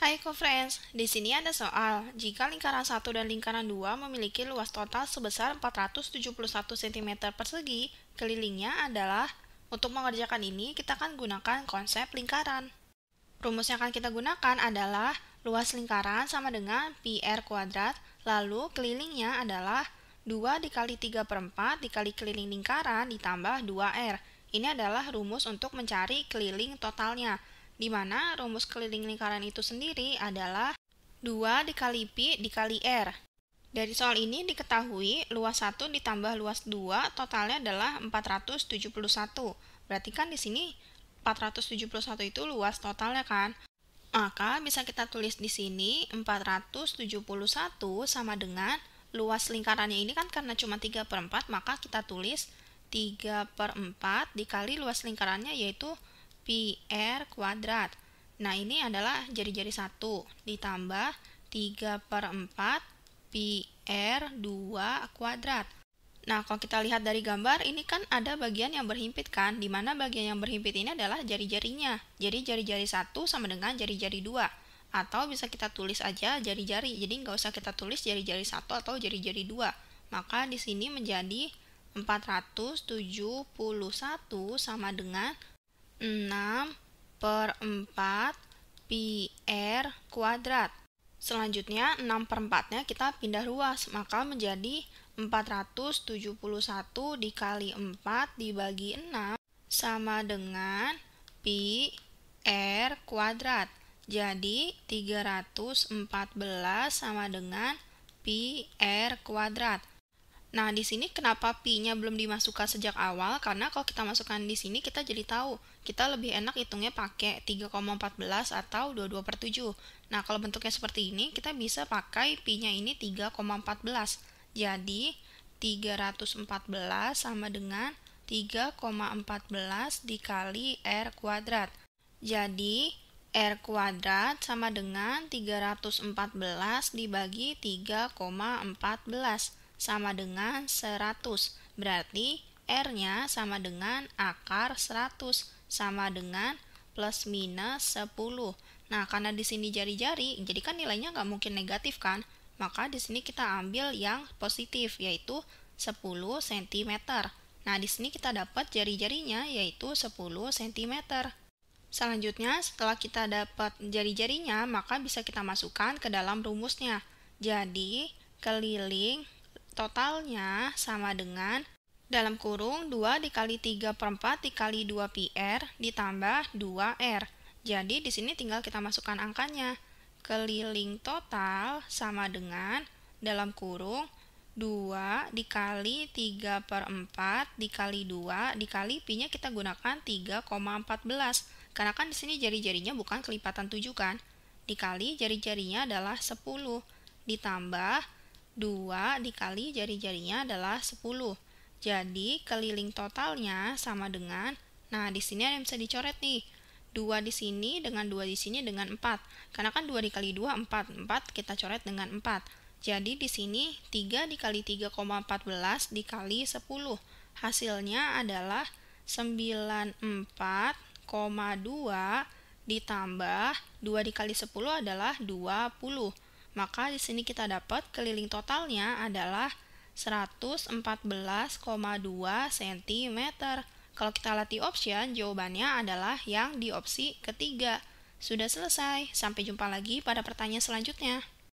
Hai co-friends, di sini ada soal. Jika lingkaran 1 dan lingkaran 2 memiliki luas total sebesar 471 cm persegi, kelilingnya adalah untuk mengerjakan ini kita akan gunakan konsep lingkaran. Rumus yang akan kita gunakan adalah luas lingkaran sama dengan PR kuadrat, lalu kelilingnya adalah 2 dikali 3 per 4 dikali keliling lingkaran ditambah 2r. Ini adalah rumus untuk mencari keliling totalnya di mana rumus keliling lingkaran itu sendiri adalah 2 dikali Pi dikali R. Dari soal ini diketahui luas 1 ditambah luas 2 totalnya adalah 471. Berarti kan di sini 471 itu luas totalnya kan? Maka bisa kita tulis di sini 471 sama dengan luas lingkarannya ini kan karena cuma 3 per 4 maka kita tulis 3 per 4 dikali luas lingkarannya yaitu PR kuadrat. Nah, ini adalah jari-jari 1 ditambah 3 per 4 PR 2 kuadrat. Nah, kalau kita lihat dari gambar, ini kan ada bagian yang berhimpit kan, di mana bagian yang berhimpit ini adalah jari-jarinya. Jadi jari-jari 1 sama dengan jari-jari 2 atau bisa kita tulis aja jari-jari. Jadi nggak usah kita tulis jari-jari 1 atau jari-jari 2. Maka di sini menjadi 471 sama dengan 6 per 4 pi r kuadrat. Selanjutnya 6 per 4 nya kita pindah ruas, maka menjadi 471 dikali 4 dibagi 6 sama dengan pi r kuadrat. Jadi 314 sama dengan pi r kuadrat. Nah, di sini kenapa pi-nya belum dimasukkan sejak awal? Karena kalau kita masukkan di sini, kita jadi tahu. Kita lebih enak hitungnya pakai 3,14 atau 22 per 7. Nah, kalau bentuknya seperti ini, kita bisa pakai pi-nya ini 3,14. Jadi, 314 sama dengan 3,14 dikali R kuadrat. Jadi, R kuadrat sama dengan 314 dibagi 3,14 sama dengan 100. Berarti R-nya sama dengan akar 100 sama dengan plus minus 10. Nah, karena di sini jari-jari, jadi kan nilainya nggak mungkin negatif kan? Maka di sini kita ambil yang positif, yaitu 10 cm. Nah, di sini kita dapat jari-jarinya, yaitu 10 cm. Selanjutnya, setelah kita dapat jari-jarinya, maka bisa kita masukkan ke dalam rumusnya. Jadi, keliling totalnya sama dengan dalam kurung 2 dikali 3 per 4 dikali 2 PR ditambah 2R. Jadi di sini tinggal kita masukkan angkanya. Keliling total sama dengan dalam kurung 2 dikali 3 per 4 dikali 2 dikali pi-nya kita gunakan 3,14 karena kan di sini jari-jarinya bukan kelipatan 7 kan dikali jari-jarinya adalah 10 ditambah 2 dikali jari-jarinya adalah 10. Jadi keliling totalnya sama dengan nah di sini ada yang bisa dicoret nih. 2 di sini dengan 2 di sini dengan 4. Karena kan 2 dikali 2 4, 4 kita coret dengan 4. Jadi di sini 3 dikali 3,14 dikali 10. Hasilnya adalah 94,2 ditambah 2 dikali 10 adalah 20. Maka di sini kita dapat keliling totalnya adalah 114,2 cm. Kalau kita latih option, jawabannya adalah yang di opsi ketiga. Sudah selesai, sampai jumpa lagi pada pertanyaan selanjutnya.